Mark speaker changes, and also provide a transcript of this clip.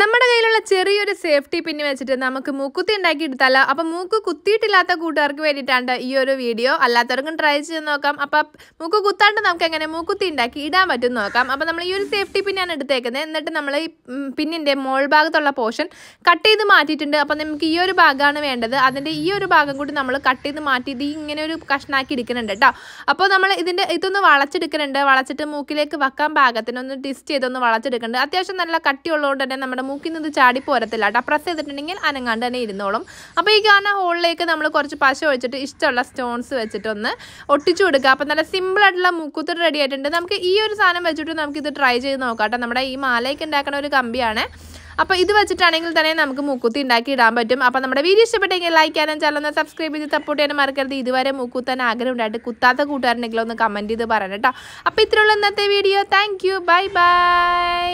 Speaker 1: നമ്മുടെ കയ്യിൽ ഇങ്ങനെയുള്ള ചെറിയൊരു സേഫ്റ്റി പിന്നി വെച്ചിട്ട് നമുക്ക് മൂക്കുത്തി ഉണ്ടാക്കി എടുത്താലോ അപ്പം മൂക്ക് കുത്തിയിട്ടില്ലാത്ത കൂട്ടുകാർക്ക് വേണ്ടിയിട്ടാണ് ഈ ഒരു വീഡിയോ അല്ലാത്തവർക്കും ട്രൈ ചെയ്ത് നോക്കാം അപ്പം മൂക്ക് കുത്താണ്ട് നമുക്ക് എങ്ങനെ മൂക്കുത്തി ഉണ്ടാക്കി ഇടാൻ പറ്റും നോക്കാം അപ്പം നമ്മൾ ഈ ഒരു സേഫ്റ്റി പിന്നെയാണ് എടുത്തേക്കുന്നത് എന്നിട്ട് നമ്മൾ ഈ പിന്നിൻ്റെ മോൾ ഭാഗത്തുള്ള പോർഷൻ കട്ട് ചെയ്ത് മാറ്റിയിട്ടുണ്ട് അപ്പം നമുക്ക് ഈ ഒരു ഭാഗമാണ് വേണ്ടത് അതിൻ്റെ ഈ ഒരു ഭാഗം കൂടി നമ്മൾ കട്ട് ചെയ്ത് ഇത് ഇങ്ങനെ ഒരു കഷ്ണാക്കി എടുക്കുന്നുണ്ട് കേട്ടോ അപ്പോൾ നമ്മൾ ഇതിൻ്റെ ഇതൊന്ന് വളച്ചെടുക്കുന്നുണ്ട് വളച്ചിട്ട് മൂക്കിലേക്ക് വെക്കാൻ പാകത്തിന് ഒന്ന് ട്വിസ്റ്റ് ചെയ്തൊന്ന് വളച്ചെടുക്കുന്നുണ്ട് അത്യാവശ്യം നല്ല കട്ടിയുള്ളതുകൊണ്ട് തന്നെ നമ്മുടെ മൂക്കിൽ നിന്ന് ചാടി ചാടി പോരത്തില്ല കേട്ടോ പ്രസ് ചെയ്തിട്ടുണ്ടെങ്കിൽ അനങ്ങാണ്ട് തന്നെ ഇരുന്നോളും അപ്പോൾ ഈ കാണുന്ന ഹോളിലേക്ക് നമ്മൾ കുറച്ച് പശ ഒഴിച്ചിട്ട് ഇഷ്ടമുള്ള സ്റ്റോൺസ് വെച്ചിട്ടൊന്ന് ഒട്ടിച്ചു കൊടുക്കുക അപ്പോൾ നല്ല സിമ്പിളായിട്ടുള്ള മുക്കുത്ത് റെഡി ആയിട്ടുണ്ട് നമുക്ക് ഈ ഒരു സാധനം വെച്ചിട്ട് നമുക്ക് ഇത് ട്രൈ ചെയ്ത് നോക്കാം കേട്ടോ നമ്മുടെ ഈ മാലയ്ക്ക് ഉണ്ടാക്കുന്ന ഒരു കമ്പിയാണ് അപ്പോൾ ഇത് വെച്ചിട്ടാണെങ്കിൽ തന്നെ നമുക്ക് മൂക്കുത്തി ഉണ്ടാക്കി ഇടാൻ പറ്റും അപ്പോൾ നമ്മുടെ വീഡിയോ ഇഷ്ടപ്പെട്ടെങ്കിൽ ലൈക്ക് ചെയ്യാനും ചാനൽ ഒന്ന് സബ്സ്ക്രൈബ് ചെയ്ത് സപ്പോർട്ട് ചെയ്യാനും മറക്കരുത് ഇതുവരെ മുക്കുത്താൻ ആഗ്രഹം ഉണ്ടായിട്ട് കുത്താത്ത കൂട്ടുകാരനെങ്കിലും ഒന്ന് കമൻറ്റ് ചെയ്ത് പറയണം കേട്ടോ അപ്പോൾ ഇത്രയുള്ള ഇന്നത്തെ വീഡിയോ താങ്ക് ബൈ ബൈ